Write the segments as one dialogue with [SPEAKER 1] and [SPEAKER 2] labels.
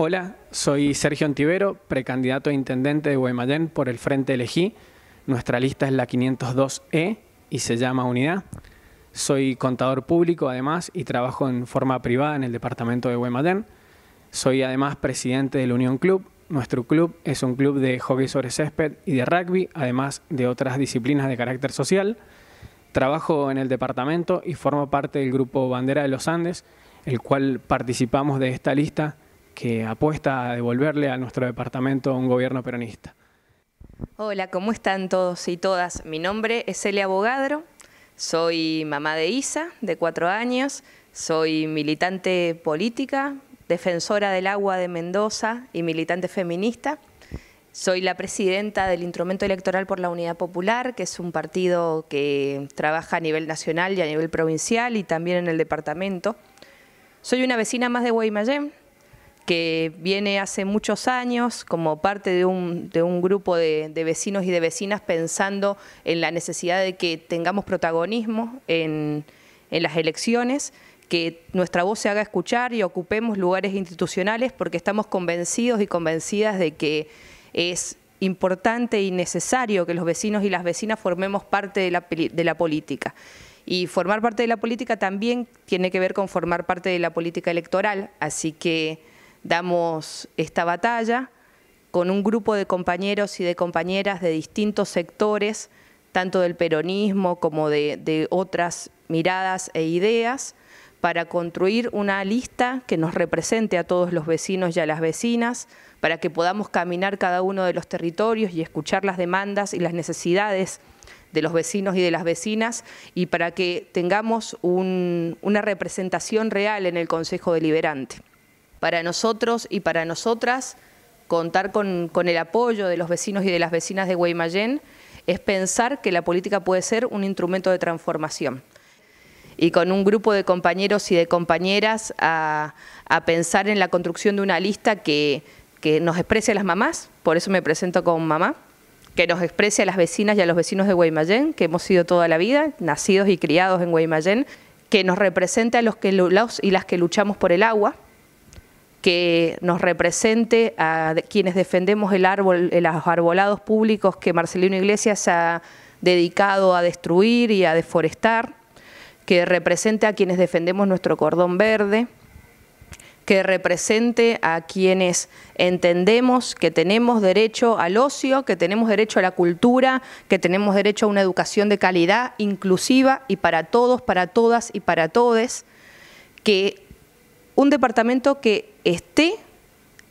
[SPEAKER 1] Hola, soy Sergio Antivero, precandidato a intendente de Guaymallén por el Frente Elegí. Nuestra lista es la 502E y se llama Unidad. Soy contador público además y trabajo en forma privada en el departamento de Guaymallén. Soy además presidente del Unión Club. Nuestro club es un club de hockey sobre césped y de rugby, además de otras disciplinas de carácter social. Trabajo en el departamento y formo parte del grupo Bandera de los Andes, el cual participamos de esta lista que apuesta a devolverle a nuestro departamento un gobierno peronista.
[SPEAKER 2] Hola, ¿cómo están todos y todas? Mi nombre es Elia Bogadro, soy mamá de Isa, de cuatro años, soy militante política, defensora del agua de Mendoza y militante feminista. Soy la presidenta del Instrumento Electoral por la Unidad Popular, que es un partido que trabaja a nivel nacional y a nivel provincial y también en el departamento. Soy una vecina más de Guaymallén, que viene hace muchos años como parte de un, grupo de, vecinos y de vecinas pensando en la necesidad de que tengamos protagonismo en, las elecciones, que nuestra voz se haga escuchar y ocupemos lugares institucionales porque estamos convencidos y convencidas de que es importante y necesario que los vecinos y las vecinas formemos parte de la, de la política. Y formar parte de la política también tiene que ver con formar parte de la política electoral, así que damos esta batalla con un grupo de compañeros y de compañeras de distintos sectores, tanto del peronismo como de, otras miradas e ideas, para construir una lista que nos represente a todos los vecinos y a las vecinas, para que podamos caminar cada uno de los territorios y escuchar las demandas y las necesidades de los vecinos y de las vecinas y para que tengamos una representación real en el Consejo Deliberante para nosotros y para nosotras contar con, el apoyo de los vecinos y de las vecinas de Guaymallén es pensar que la política puede ser un instrumento de transformación. Y con un grupo de compañeros y de compañeras a, pensar en la construcción de una lista que, nos exprese a las mamás, por eso me presento como mamá, que nos exprese a las vecinas y a los vecinos de Guaymallén, que hemos sido toda la vida, nacidos y criados en Guaymallén, que nos represente a los, que, los y las que luchamos por el agua, que nos represente a quienes defendemos el árbol, eh, los arbolados públicos que Marcelino Iglesias ha dedicado a destruir y a deforestar, que represente a quienes defendemos nuestro cordón verde, que represente a quienes entendemos que tenemos derecho al ocio, que tenemos derecho a la cultura, que tenemos derecho a una educación de calidad, inclusiva y para todos, para todas y para todes, que un departamento que esté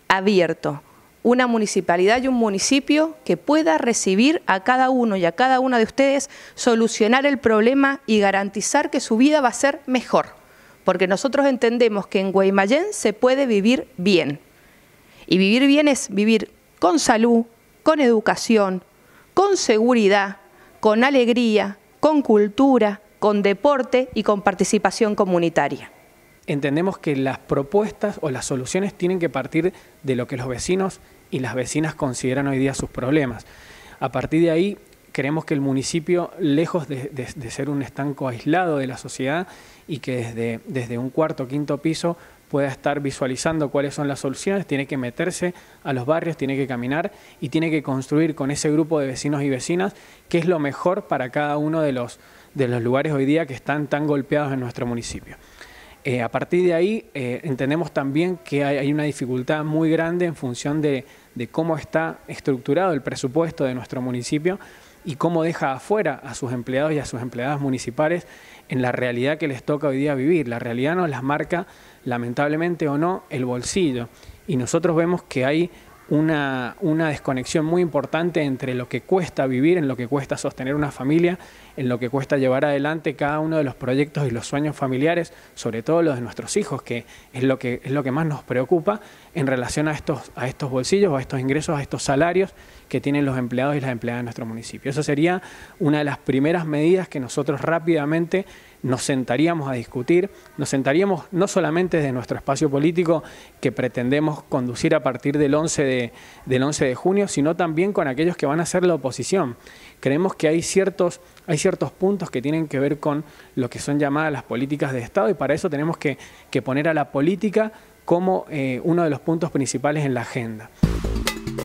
[SPEAKER 2] abierto, una municipalidad y un municipio que pueda recibir a cada uno y a cada una de ustedes, solucionar el problema y garantizar que su vida va a ser mejor, porque nosotros entendemos que en Guaymallén se puede vivir bien. Y vivir bien es vivir con salud, con educación, con seguridad, con alegría, con cultura, con deporte y con participación comunitaria
[SPEAKER 1] entendemos que las propuestas o las soluciones tienen que partir de lo que los vecinos y las vecinas consideran hoy día sus problemas. A partir de ahí, creemos que el municipio, lejos de, ser un estanco aislado de la sociedad y que desde, un cuarto o quinto piso pueda estar visualizando cuáles son las soluciones, tiene que meterse a los barrios, tiene que caminar y tiene que construir con ese grupo de vecinos y vecinas qué es lo mejor para cada uno de los lugares hoy día que están tan golpeados en nuestro municipio. Eh, a partir de ahí eh, entendemos también que hay, una dificultad muy grande en función de, cómo está estructurado el presupuesto de nuestro municipio y cómo deja afuera a sus empleados y a sus empleadas municipales en la realidad que les toca hoy día vivir. La realidad nos las marca, lamentablemente o no, el bolsillo. Y nosotros vemos que hay una, una desconexión muy importante entre lo que cuesta vivir, en lo que cuesta sostener una familia en lo que cuesta llevar adelante cada uno de los proyectos y los sueños familiares, sobre todo los de nuestros hijos, que es lo que, es lo que más nos preocupa en relación a estos, a estos bolsillos, a estos ingresos, a estos salarios que tienen los empleados y las empleadas de nuestro municipio. Esa sería una de las primeras medidas que nosotros rápidamente nos sentaríamos a discutir, nos sentaríamos no solamente desde nuestro espacio político que pretendemos conducir a partir del 11 de, del 11 de junio, sino también con aquellos que van a ser la oposición. Creemos que hay ciertos, hay ciertos ciertos puntos que tienen que ver con lo que son llamadas las políticas de Estado y para eso tenemos que, que poner a la política como eh, uno de los puntos principales en la agenda.